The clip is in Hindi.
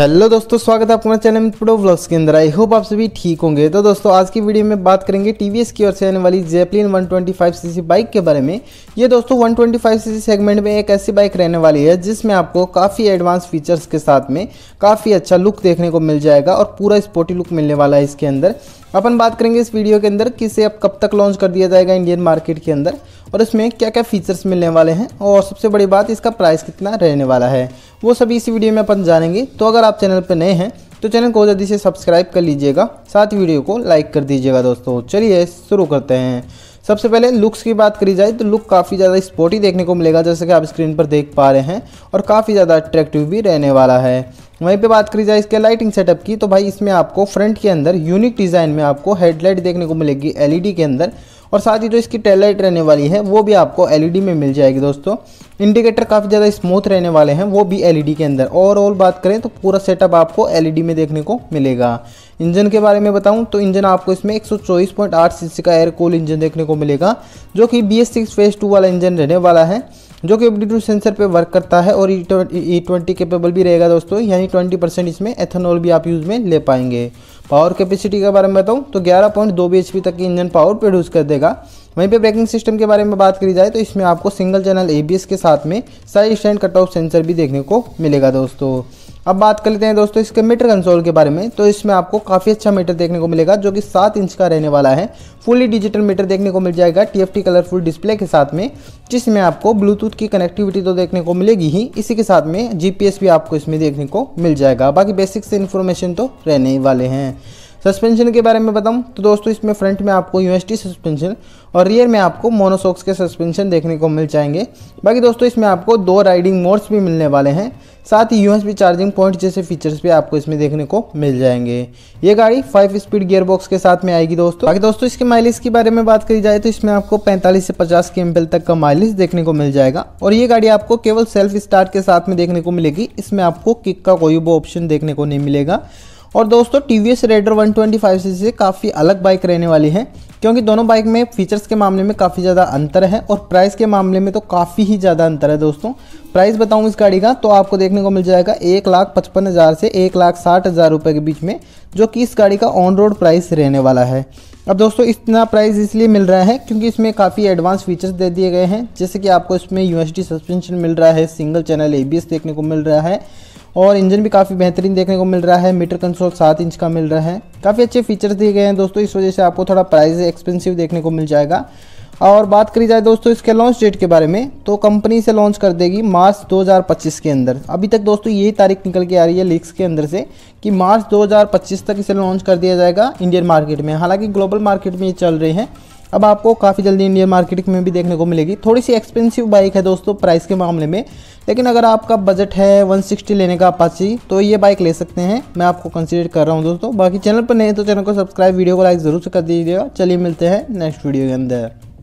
हेलो दोस्तों स्वागत है आपका चैनल प्रो ब्लॉग्स के अंदर आई होप आप सभी ठीक होंगे तो दोस्तों आज की वीडियो में बात करेंगे टीवीएस की ओर से आने वाली जेपलिन 125 सीसी बाइक के बारे में ये दोस्तों 125 सीसी सेगमेंट में एक ऐसी बाइक रहने वाली है जिसमें आपको काफ़ी एडवांस फीचर्स के साथ में काफ़ी अच्छा लुक देखने को मिल जाएगा और पूरा स्पोर्टी लुक मिलने वाला है इसके अंदर अपन बात करेंगे इस वीडियो के अंदर कि इसे अब कब तक लॉन्च कर दिया जाएगा इंडियन मार्केट के अंदर और इसमें क्या क्या फीचर्स मिलने वाले हैं और सबसे बड़ी बात इसका प्राइस कितना रहने वाला है वो सभी इस वीडियो में अपन जानेंगे तो अगर अगर आप चैनल पर नए हैं तो चैनल को जल्दी से सब्सक्राइब कर लीजिएगा साथ ही वीडियो को लाइक कर दीजिएगा दोस्तों चलिए शुरू करते हैं सबसे पहले लुक्स की बात करी जाए तो लुक काफ़ी ज़्यादा स्पोर्टी देखने को मिलेगा जैसे कि आप स्क्रीन पर देख पा रहे हैं और काफ़ी ज़्यादा अट्रैक्टिव भी रहने वाला है वहीं पे बात करी जाए इसके लाइटिंग सेटअप की तो भाई इसमें आपको फ्रंट के अंदर यूनिक डिज़ाइन में आपको हेडलाइट देखने को मिलेगी एलईडी के अंदर और साथ ही जो इसकी टेलाइट रहने वाली है वो भी आपको एलईडी में मिल जाएगी दोस्तों इंडिकेटर काफ़ी ज़्यादा स्मूथ रहने वाले हैं वो भी एलईडी के अंदर ओवरऑल बात करें तो पूरा सेटअप आपको एलईडी में देखने को मिलेगा इंजन के बारे में बताऊं तो इंजन आपको इसमें 124.8 सीसी का एयर कूल इंजन देखने को मिलेगा जो कि B S six phase two वाला इंजन रहने वाला है जो कि एप्टीट्यूड सेंसर पे वर्क करता है और ई ट्वेंटी केपेबल भी रहेगा दोस्तों यानी ट्वेंटी परसेंट इसमें एथेनॉल भी आप यूज़ में ले पाएंगे पावर कैपेसिटी के बारे में बताऊँ तो ग्यारह पॉइंट दो बी तक की इंजन पावर प्रोड्यूस कर देगा वहीं पे ब्रेकिंग सिस्टम के बारे में बात करी जाए तो इसमें आपको सिंगल चैनल ए के साथ में side stand cut off sensor भी देखने को मिलेगा दोस्तों अब बात कर लेते हैं दोस्तों इसके मीटर कंसोल के बारे में तो इसमें आपको काफ़ी अच्छा मीटर देखने को मिलेगा जो कि सात इंच का रहने वाला है फुली डिजिटल मीटर देखने को मिल जाएगा टी कलरफुल डिस्प्ले के साथ में जिसमें आपको ब्लूटूथ की कनेक्टिविटी तो देखने को मिलेगी ही इसी के साथ में जी भी आपको इसमें देखने को मिल जाएगा बाकी बेसिक से इन्फॉर्मेशन तो रहने वाले हैं सस्पेंशन के बारे में बताऊं तो दोस्तों इसमें फ्रंट में आपको यूएसटी सस्पेंशन और रियर में आपको मोनोसॉक्स के सस्पेंशन देखने को मिल जाएंगे बाकी दोस्तों इसमें आपको दो राइडिंग मोड्स भी मिलने वाले हैं साथ ही यूएसबी चार्जिंग पॉइंट जैसे फीचर्स भी आपको इसमें देखने को मिल जाएंगे ये गाड़ी फाइव स्पीड गियर बॉक्स के साथ में आएगी दोस्तों बाकी दोस्तों इसके माइलेज के बारे में बात करी जाए तो इसमें आपको पैंतालीस से पचास के एमपेल तक का माइलेज देखने को मिल जाएगा और ये गाड़ी आपको केवल सेल्फ स्टार्ट के साथ में देखने को मिलेगी इसमें आपको किक का कोई भी ऑप्शन देखने को नहीं मिलेगा और दोस्तों T V S Raider one twenty five C से काफ़ी अलग बाइक रहने वाली है क्योंकि दोनों बाइक में फीचर्स के मामले में काफ़ी ज़्यादा अंतर है और प्राइस के मामले में तो काफ़ी ही ज़्यादा अंतर है दोस्तों प्राइस बताऊँ इस गाड़ी का तो आपको देखने को मिल जाएगा एक लाख पचपन हज़ार से एक लाख साठ हज़ार रुपये के बीच में जो कि इस गाड़ी का ऑन रोड प्राइस रहने वाला है अब दोस्तों इतना प्राइस इसलिए मिल रहा है क्योंकि इसमें काफ़ी एडवांस फीचर्स दे दिए गए हैं जैसे कि आपको इसमें यू सस्पेंशन मिल रहा है सिंगल चैनल ए देखने को मिल रहा है और इंजन भी काफ़ी बेहतरीन देखने को मिल रहा है मीटर कंसोल सात इंच का मिल रहा है काफ़ी अच्छे फीचर्स दिए गए हैं दोस्तों इस वजह से आपको थोड़ा प्राइस एक्सपेंसिव देखने को मिल जाएगा और बात करी जाए दोस्तों इसके लॉन्च डेट के बारे में तो कंपनी से लॉन्च कर देगी मार्च 2025 के अंदर अभी तक दोस्तों यही तारीख निकल के आ रही है लीक्स के अंदर से कि मार्च 2025 तक इसे लॉन्च कर दिया जाएगा इंडियन मार्केट में हालांकि ग्लोबल मार्केट में ये चल रहे हैं अब आपको काफ़ी जल्दी इंडियन मार्केट में भी देखने को मिलेगी थोड़ी सी एक्सपेंसिव बाइक है दोस्तों प्राइस के मामले में लेकिन अगर आपका बजट है 160 लेने का अपाची तो ये बाइक ले सकते हैं मैं आपको कंसिडर कर रहा हूँ दोस्तों बाकी चैनल पर नहीं तो चैनल को सब्सक्राइब वीडियो को लाइक ज़रूर से कर दीजिएगा चलिए मिलते हैं नेक्स्ट वीडियो के अंदर